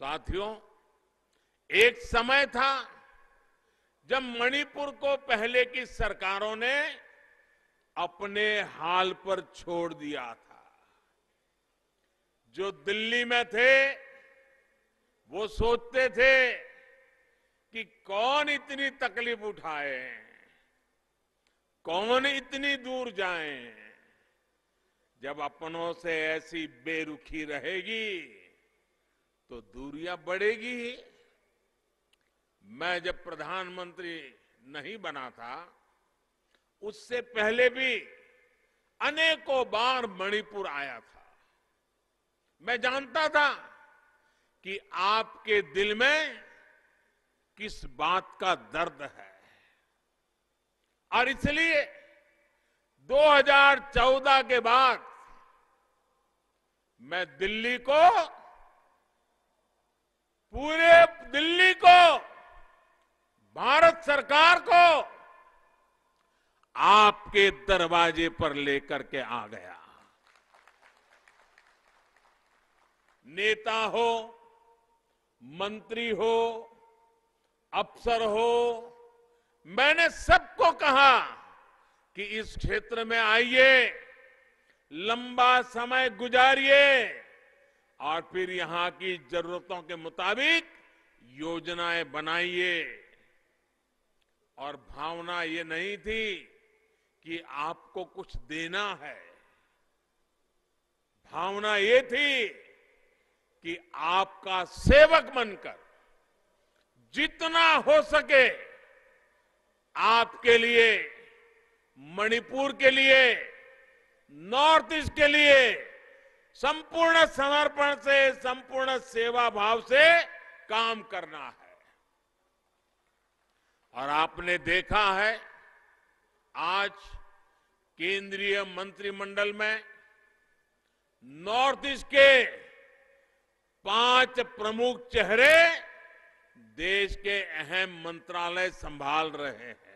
साथियों एक समय था जब मणिपुर को पहले की सरकारों ने अपने हाल पर छोड़ दिया था जो दिल्ली में थे वो सोचते थे कि कौन इतनी तकलीफ उठाए कौन इतनी दूर जाए जब अपनों से ऐसी बेरुखी रहेगी तो दूरियां बढ़ेगी ही मैं जब प्रधानमंत्री नहीं बना था उससे पहले भी अनेकों बार मणिपुर आया था मैं जानता था कि आपके दिल में किस बात का दर्द है और इसलिए 2014 के बाद मैं दिल्ली को पूरे दिल्ली को भारत सरकार को आपके दरवाजे पर लेकर के आ गया नेता हो मंत्री हो अफसर हो मैंने सबको कहा कि इस क्षेत्र में आइए लंबा समय गुजारिए और फिर यहां की जरूरतों के मुताबिक योजनाएं बनाइए और भावना ये नहीं थी कि आपको कुछ देना है भावना ये थी कि आपका सेवक बनकर जितना हो सके आपके लिए मणिपुर के लिए नॉर्थ ईस्ट के लिए संपूर्ण समर्पण से संपूर्ण सेवा भाव से काम करना है और आपने देखा है आज केंद्रीय मंत्रिमंडल में नॉर्थ ईस्ट के पांच प्रमुख चेहरे देश के अहम मंत्रालय संभाल रहे हैं